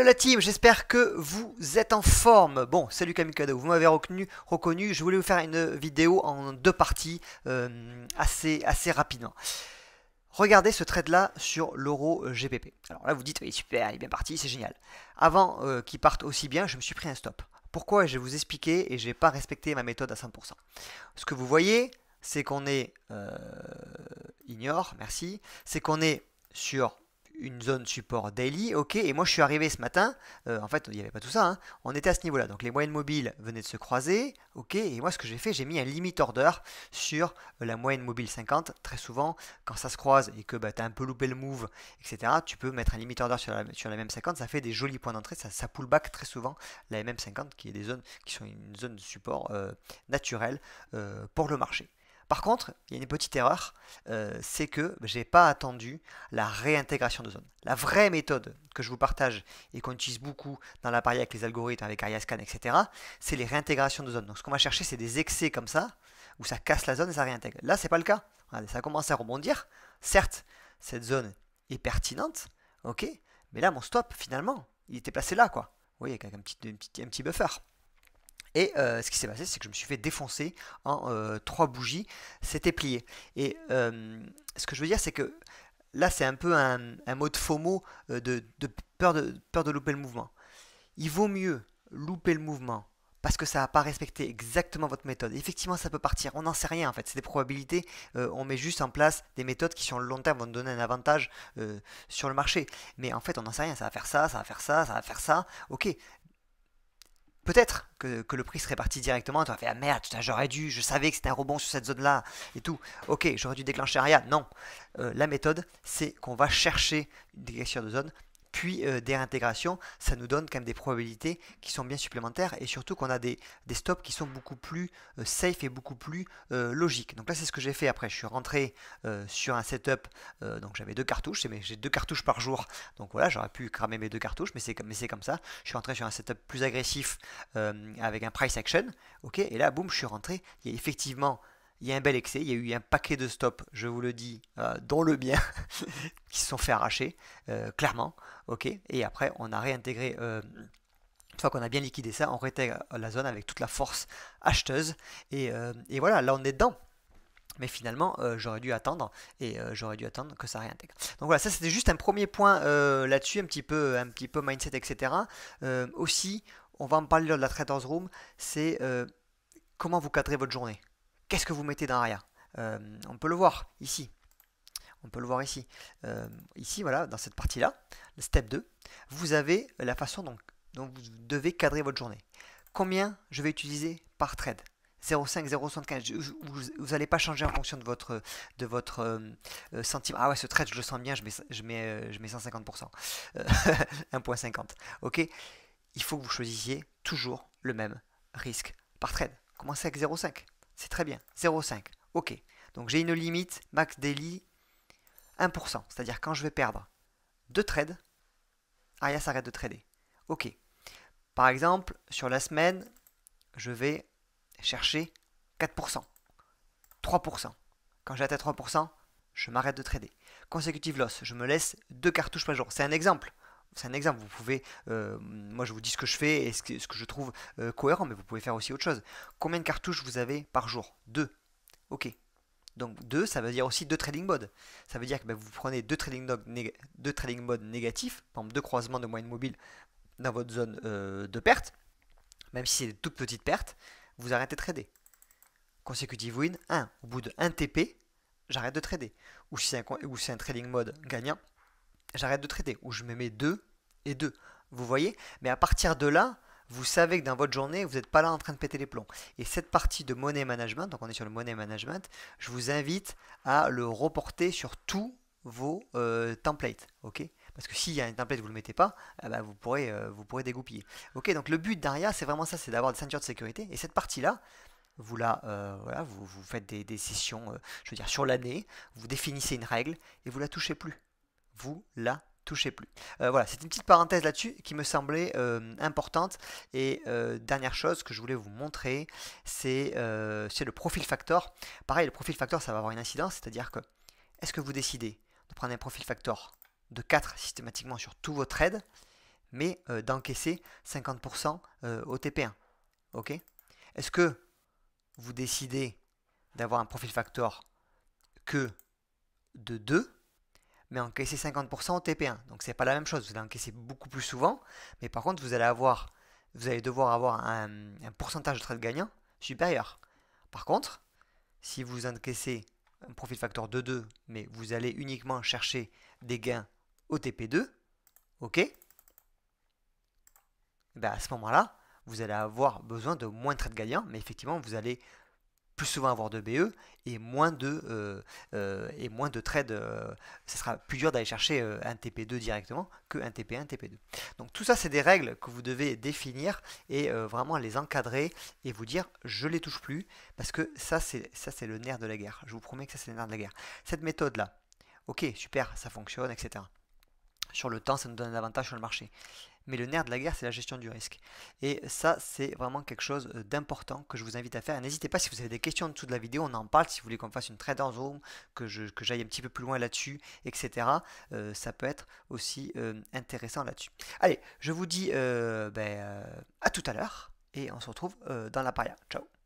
Salut la team, j'espère que vous êtes en forme. Bon, salut Kamikado, vous m'avez reconnu, reconnu, je voulais vous faire une vidéo en deux parties euh, assez, assez rapidement. Regardez ce trade là sur l'euro GBP. Alors là vous dites, oui, super, il est bien parti, c'est génial. Avant euh, qu'il parte aussi bien, je me suis pris un stop. Pourquoi Je vais vous expliquer et je n'ai pas respecté ma méthode à 100%. Ce que vous voyez, c'est qu'on est... Euh, ignore, merci. C'est qu'on est sur une zone support daily, ok, et moi je suis arrivé ce matin, euh, en fait il n'y avait pas tout ça, hein, on était à ce niveau-là, donc les moyennes mobiles venaient de se croiser, ok, et moi ce que j'ai fait, j'ai mis un limit order sur la moyenne mobile 50, très souvent quand ça se croise et que bah, tu as un peu loupé le move, etc., tu peux mettre un limit order sur la, sur la même 50, ça fait des jolis points d'entrée, ça, ça pull back très souvent la MM50 qui est des zones qui sont une zone de support euh, naturelle euh, pour le marché. Par contre, il y a une petite erreur, euh, c'est que je n'ai pas attendu la réintégration de zone. La vraie méthode que je vous partage et qu'on utilise beaucoup dans l'appareil avec les algorithmes, avec Ariascan, etc., c'est les réintégrations de zone. Donc ce qu'on va chercher, c'est des excès comme ça, où ça casse la zone et ça réintègre. Là, c'est pas le cas. Regardez, ça commence à rebondir. Certes, cette zone est pertinente, ok, mais là, mon stop, finalement, il était placé là, quoi. Vous voyez, avec petit, un petit buffer. Et euh, ce qui s'est passé, c'est que je me suis fait défoncer en euh, trois bougies. C'était plié. Et euh, ce que je veux dire, c'est que là, c'est un peu un, mot de FOMO, de, de, peur de peur de louper le mouvement. Il vaut mieux louper le mouvement parce que ça n'a pas respecté exactement votre méthode. effectivement, ça peut partir. On n'en sait rien en fait. C'est des probabilités. on met juste en place des méthodes qui, sur le long terme, vont donner un avantage sur le marché. Mais en fait, on n'en sait rien. Ça va faire ça, ça va faire ça, ça va faire ça. Ok, Peut-être que, le prix serait parti directement, tu as fait ah merde, j'aurais dû, je savais que c'était un rebond sur cette zone-là et tout. Ok, j'aurais dû déclencher Aria. Non, euh, la méthode, c'est qu'on va chercher des cassures de zone puis euh, des réintégrations, ça nous donne quand même des probabilités qui sont bien supplémentaires et surtout qu'on a des, stops qui sont beaucoup plus euh, safe et beaucoup plus euh, logiques. Donc là c'est ce que j'ai fait après, je suis rentré sur un setup, donc j'avais deux cartouches, j'ai deux cartouches par jour, donc voilà j'aurais pu cramer mes deux cartouches, mais c'est comme ça, je suis rentré sur un setup plus agressif avec un price action, ok, et là boum je suis rentré, il y a effectivement il y a un bel excès, il y a eu un paquet de stops, je vous le dis, euh, dont le bien, qui se sont fait arracher, euh, clairement, ok, et après on a réintégré, euh, une fois qu'on a bien liquidé ça, on réintègre la zone avec toute la force acheteuse, et, voilà, là on est dedans, mais finalement j'aurais dû attendre et j'aurais dû attendre que ça réintègre. Donc voilà, ça c'était juste un premier point là-dessus, un petit peu, un petit peu mindset, etc. aussi, on va en parler lors de la Traders Room, c'est comment vous cadrez votre journée qu'est-ce que vous mettez dans l'arrière euh, On peut le voir ici. On peut le voir ici. Euh, ici, voilà, dans cette partie-là, le step 2, vous avez la façon dont, vous devez cadrer votre journée. Combien je vais utiliser par trade 0,5, 0,75, vous n'allez pas changer en fonction de votre, de votre euh, Ah ouais, ce trade, je le sens bien, je mets, je mets, je mets 150%. 1,50. Ok Il faut que vous choisissiez toujours le même risque par trade. Commencez avec 0,5. C'est très bien. 0,5. OK. Donc j'ai une limite max daily 1%. C'est-à-dire quand je vais perdre 2 trades, Aria s'arrête de trader. OK. Par exemple, sur la semaine, je vais chercher 4%, 3%. Quand j'atteins 3%, je m'arrête de trader. Consécutive loss, je me laisse deux cartouches par jour. C'est un exemple c'est un exemple. Vous pouvez, euh, moi je vous dis ce que je fais et ce que, je trouve euh, cohérent, mais vous pouvez faire aussi autre chose. Combien de cartouches vous avez par jour Deux. Ok. Donc deux ça veut dire aussi deux trading modes. Ça veut dire que ben, vous prenez deux trading, trading modes négatifs, par exemple deux croisements de moyenne mobile dans votre zone euh, de perte, même si c'est des toutes petites pertes, vous arrêtez de trader. consécutive win, 1. Au bout de 1 TP, j'arrête de trader. Ou si c'est ou un trading mode gagnant, j'arrête de trader. Ou je me mets 2 et Vous voyez Mais à partir de là, vous savez que dans votre journée, vous n'êtes pas là en train de péter les plombs. Et cette partie de money management, donc on est sur le money management, je vous invite à le reporter sur tous vos euh, templates. ok parce que s'il y a un template vous ne le mettez pas, eh ben, vous, pourrez, euh, vous pourrez dégoupiller. Ok, donc le but d'Aria, c'est vraiment ça, c'est d'avoir des ceintures de sécurité. Et cette partie-là, vous, la, euh, voilà, vous, vous faites des, sessions, je veux dire, sur l'année, vous définissez une règle et vous la touchez plus. Vous la touchez plus. Euh, voilà, c'est une petite parenthèse là-dessus qui me semblait euh, importante. Et euh, dernière chose que je voulais vous montrer, c'est le profil factor. Pareil, le profil factor, ça va avoir une incidence, c'est-à-dire que est-ce que vous décidez de prendre un profil factor de 4 systématiquement sur tous vos trades, mais d'encaisser 50% au TP1 Ok Est-ce que vous décidez d'avoir un profil factor que de 2 mais encaisser 50% au TP1. Donc c'est pas la même chose, vous allez encaisser beaucoup plus souvent, mais par contre vous allez avoir, vous allez devoir avoir un, pourcentage de trades gagnants supérieur. Par contre, si vous encaissez un profit facteur de 2, mais vous allez uniquement chercher des gains au TP2, ok ben, À ce moment-là, vous allez avoir besoin de moins de trades gagnants, mais effectivement vous allez plus souvent avoir de BE et moins de, euh, euh, et moins de trades. Ce euh, sera plus dur d'aller chercher un TP2 directement que un TP1, TP2. Donc tout ça, c'est des règles que vous devez définir et vraiment les encadrer et vous dire je les touche plus parce que ça, c'est le nerf de la guerre. Je vous promets que ça, c'est le nerf de la guerre. Cette méthode-là, ok, super, ça fonctionne, etc. Sur le temps, ça nous donne un avantage sur le marché. Mais le nerf de la guerre, c'est la gestion du risque. Et ça, c'est vraiment quelque chose euh, d'important que je vous invite à faire. N'hésitez pas, si vous avez des questions en dessous de la vidéo, on en parle. Si vous voulez qu'on fasse une trade en zone, que j'aille un petit peu plus loin là-dessus, etc. Euh, ça peut être aussi euh, intéressant là-dessus. Allez, je vous dis ben, à tout à l'heure et on se retrouve dans la paria. Ciao